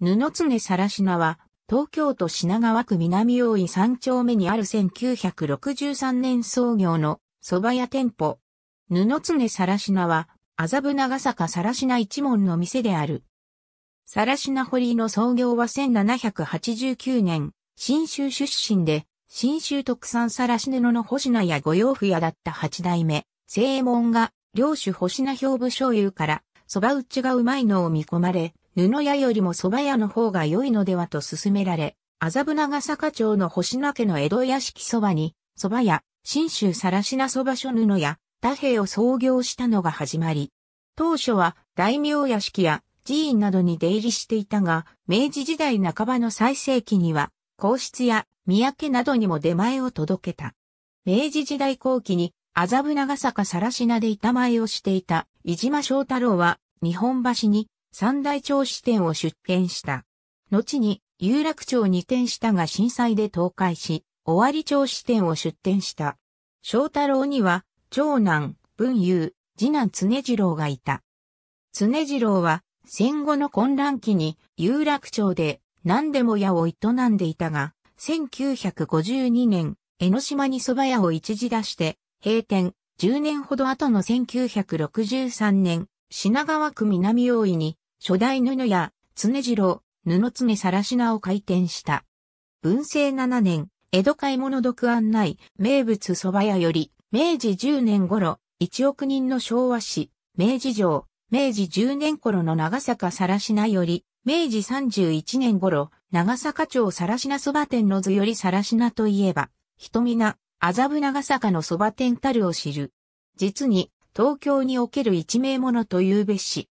布常しなは、東京都品川区南大井三丁目にある1963年創業の蕎麦屋店舗。布常しなは、麻布長坂しな一門の店である。しな堀の創業は1789年、新州出身で、新州特産らし布の星名や御用府屋だった八代目、正門が、領主星名兵部醤油から、蕎麦打ちがうまいのを見込まれ、布屋よりも蕎麦屋の方が良いのではと勧められ、麻布長坂町の星名家の江戸屋敷蕎麦に、蕎麦屋、新州更な蕎麦所布屋、太平を創業したのが始まり。当初は大名屋敷や寺院などに出入りしていたが、明治時代半ばの最盛期には、皇室や三宅などにも出前を届けた。明治時代後期に麻布長坂更なで板前をしていた飯島正太郎は日本橋に三大町支店を出店した。後に有楽町に転したが震災で倒壊し、尾張町支店を出店した。翔太郎には、長男、文雄、次男常次郎がいた。常次郎は、戦後の混乱期に有楽町で何でも屋を営んでいたが、1952年、江ノ島に蕎麦屋を一時出して、閉店、10年ほど後の1963年、品川区南大井に初代布屋、常次郎、布常し品を開店した。文政7年、江戸買い物独案内、名物蕎麦屋より、明治10年頃、1億人の昭和史、明治城、明治10年頃の長坂し品より、明治31年頃、長坂町し品蕎麦店の図よりし品といえば、人皆、麻布長坂の蕎麦店たるを知る。実に、東京における一名者というべし。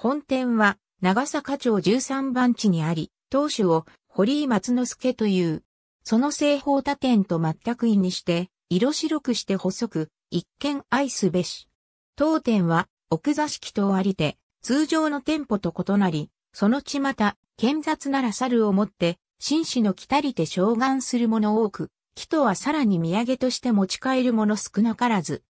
本店は長坂町13番地にあり、当主を堀井松之助という、その正方他店と全く異にして、色白くして細く、一見愛すべし。当店は奥座敷とありて、通常の店舗と異なり、そのちまた、剣雑なら猿をもって、紳士の来たりて召願する者多く、木とはさらに土産として持ち帰る者少なからず。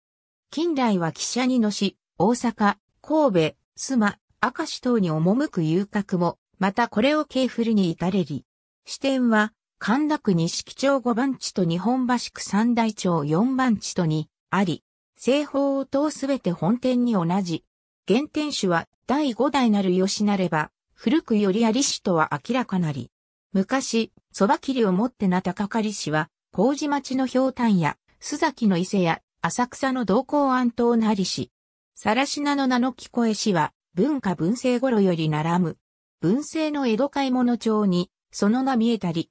近代は汽車に乗し、大阪、神戸、須磨、明石等に赴く遊郭も、またこれを系振りに至れり。支店は、神田区錦町五番地と日本橋区三大町四番地とに、あり、西方を通すべて本店に同じ。原店主は第五代なる吉なれば、古くより有氏とは明らかなり。昔、蕎麦切りを持ってなたかかり氏は、麹町の氷炭や、須崎の伊勢や、浅草の道行安東なりし。さらしなの名の聞こえ氏は、文化文政頃より並む。文政の江戸買物帳に、その名見えたり。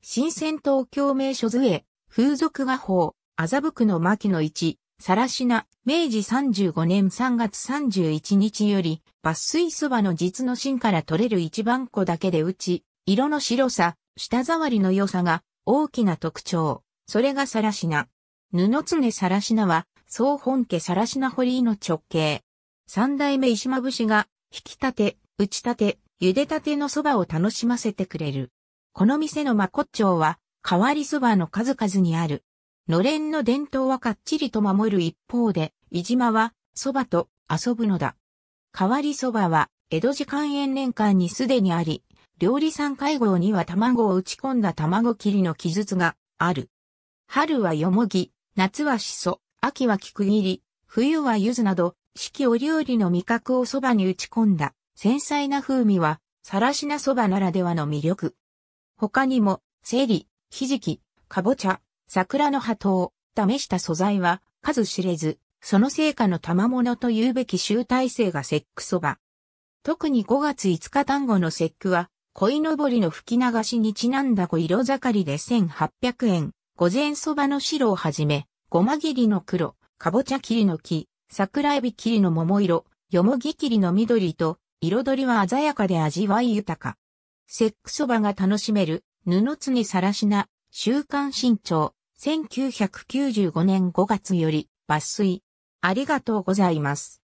新鮮東京名所図へ、風俗画法、麻布区の牧の市、さらしな、明治35年3月31日より、抜粋そばの実の芯から取れる一番子だけで打ち、色の白さ、舌触りの良さが大きな特徴。それがさらしな。布常さらしなは、総本家さらしな堀井の直径、三代目石間節が、引き立て、打ち立て、茹でたての蕎麦を楽しませてくれる。この店の真骨頂は、変わり蕎麦の数々にある。のれんの伝統はかっちりと守る一方で、飯島は、蕎麦と遊ぶのだ。変わり蕎麦は、江戸時間延年間にすでにあり、料理ん会合には卵を打ち込んだ卵切りの記述がある。春はよもぎ、夏はしそ、秋は菊切り、冬は柚子など、四季折々の味覚を蕎麦に打ち込んだ繊細な風味は、さらしな蕎麦ならではの魅力。他にも、セリ、ひじき、かぼちゃ、桜の葉等、試した素材は数知れず、その成果の賜物と言うべき集大成が節句蕎麦。特に5月5日単語の節句は、鯉のぼりの吹き流しにちなんだご色盛りで1800円、午前蕎麦の白をはじめ、ごま切りの黒、かぼちゃ切りの木、桜エビ切りの桃色、よもぎ切りの緑と、彩りは鮮やかで味わい豊か。セックそばが楽しめる、布つにさらしな、週刊新潮、1995年5月より、抜粋。ありがとうございます。